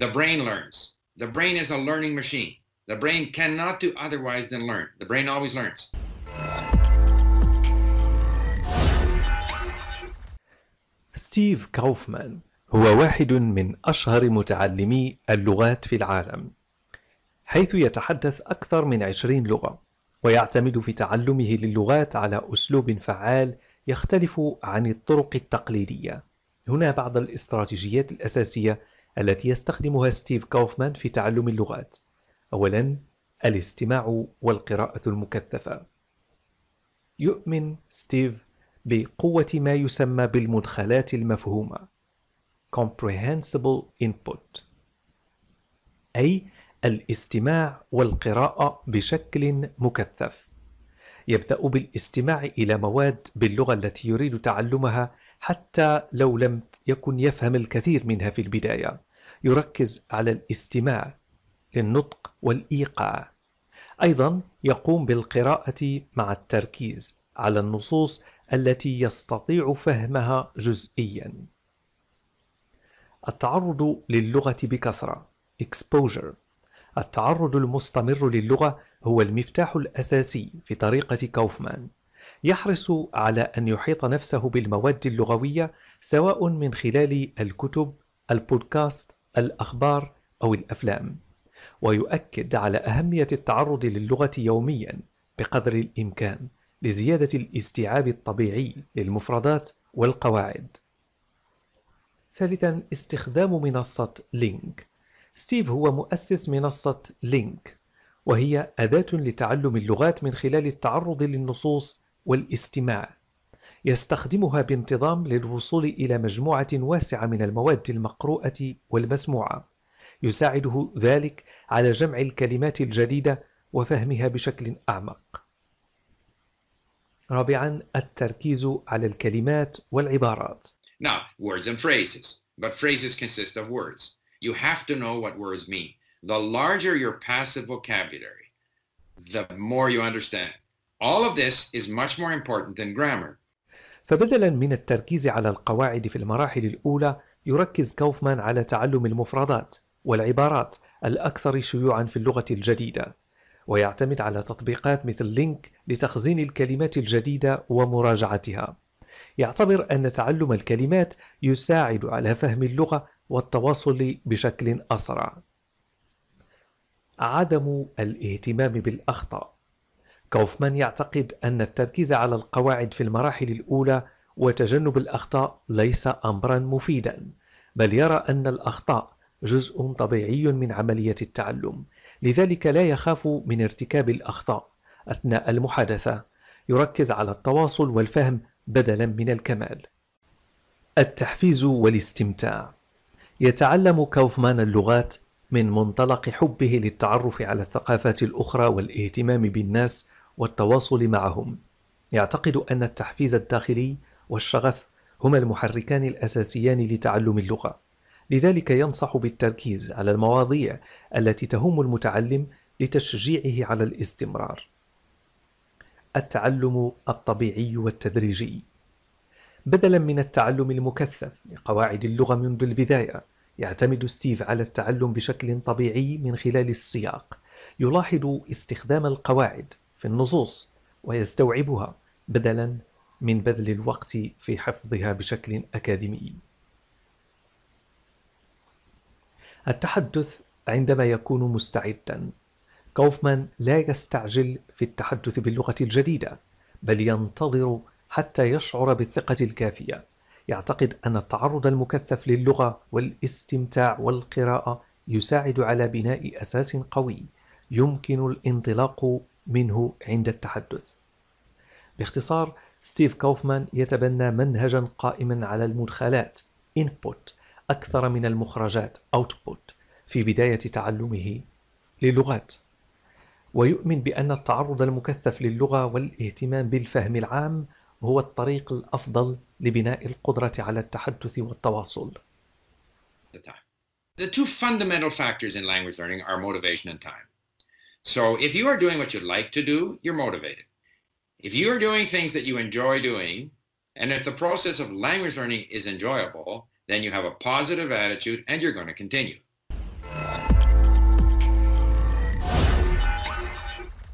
The brain learns. The brain is a learning machine. The brain cannot do otherwise than learn. The brain always learns. ستيف كوفمان هو واحد من أشهر متعلمي اللغات في العالم حيث يتحدث أكثر من عشرين لغة ويعتمد في تعلمه للغات على أسلوب فعال يختلف عن الطرق التقليدية هنا بعض الاستراتيجيات الأساسية التي يستخدمها ستيف كوفمان في تعلم اللغات اولا الاستماع والقراءه المكثفه يؤمن ستيف بقوه ما يسمى بالمدخلات المفهومه comprehensible input اي الاستماع والقراءه بشكل مكثف يبدا بالاستماع الى مواد باللغه التي يريد تعلمها حتى لو لم يكن يفهم الكثير منها في البداية يركز على الاستماع للنطق والإيقاع أيضا يقوم بالقراءة مع التركيز على النصوص التي يستطيع فهمها جزئيا التعرض للغة بكثرة exposure التعرض المستمر للغة هو المفتاح الأساسي في طريقة كوفمان يحرص على أن يحيط نفسه بالمواد اللغوية سواء من خلال الكتب، البودكاست، الأخبار أو الأفلام، ويؤكد على أهمية التعرض للغة يوميا بقدر الإمكان لزيادة الاستيعاب الطبيعي للمفردات والقواعد. ثالثا استخدام منصة لينك ستيف هو مؤسس منصة لينك وهي أداة لتعلم اللغات من خلال التعرض للنصوص والاستماع يستخدمها بانتظام للوصول إلى مجموعة واسعة من المواد المقروءة والمسموعة يساعده ذلك على جمع الكلمات الجديدة وفهمها بشكل أعمق رابعا التركيز على الكلمات والعبارات Now, words and phrases. But phrases consist of words. You have to know what words mean. The larger your passive vocabulary, the more you understand. All of this is much more important than grammar. فبدلا من التركيز على القواعد في المراحل الأولى يركز كوفمان على تعلم المفردات والعبارات الأكثر شيوعا في اللغة الجديدة ويعتمد على تطبيقات مثل لينك لتخزين الكلمات الجديدة ومراجعتها يعتبر أن تعلم الكلمات يساعد على فهم اللغة والتواصل بشكل أسرع عدم الاهتمام بالأخطاء كوفمان يعتقد أن التركيز على القواعد في المراحل الأولى وتجنب الأخطاء ليس أمرا مفيدا بل يرى أن الأخطاء جزء طبيعي من عملية التعلم لذلك لا يخاف من ارتكاب الأخطاء أثناء المحادثة يركز على التواصل والفهم بدلا من الكمال التحفيز والاستمتاع يتعلم كوفمان اللغات من منطلق حبه للتعرف على الثقافات الأخرى والاهتمام بالناس والتواصل معهم يعتقد أن التحفيز الداخلي والشغف هما المحركان الأساسيان لتعلم اللغة لذلك ينصح بالتركيز على المواضيع التي تهم المتعلم لتشجيعه على الاستمرار التعلم الطبيعي والتدريجي بدلا من التعلم المكثف لقواعد اللغة منذ البداية يعتمد ستيف على التعلم بشكل طبيعي من خلال السياق يلاحظ استخدام القواعد في النصوص ويستوعبها بدلا من بذل الوقت في حفظها بشكل اكاديمي التحدث عندما يكون مستعدا كوفمان لا يستعجل في التحدث باللغه الجديده بل ينتظر حتى يشعر بالثقه الكافيه يعتقد ان التعرض المكثف للغه والاستمتاع والقراءه يساعد على بناء اساس قوي يمكن الانطلاق منه عند التحدث باختصار ستيف كوفمان يتبنى منهجا قائما على المدخلات input أكثر من المخرجات output في بداية تعلمه للغات ويؤمن بأن التعرض المكثف للغة والاهتمام بالفهم العام هو الطريق الأفضل لبناء القدرة على التحدث والتواصل The two fundamental factors in language learning are motivation and time. So if you are doing what you like to do, you're motivated. If you are doing things that you enjoy doing, and if the process of language learning is enjoyable, then you have a positive attitude and you're going to continue.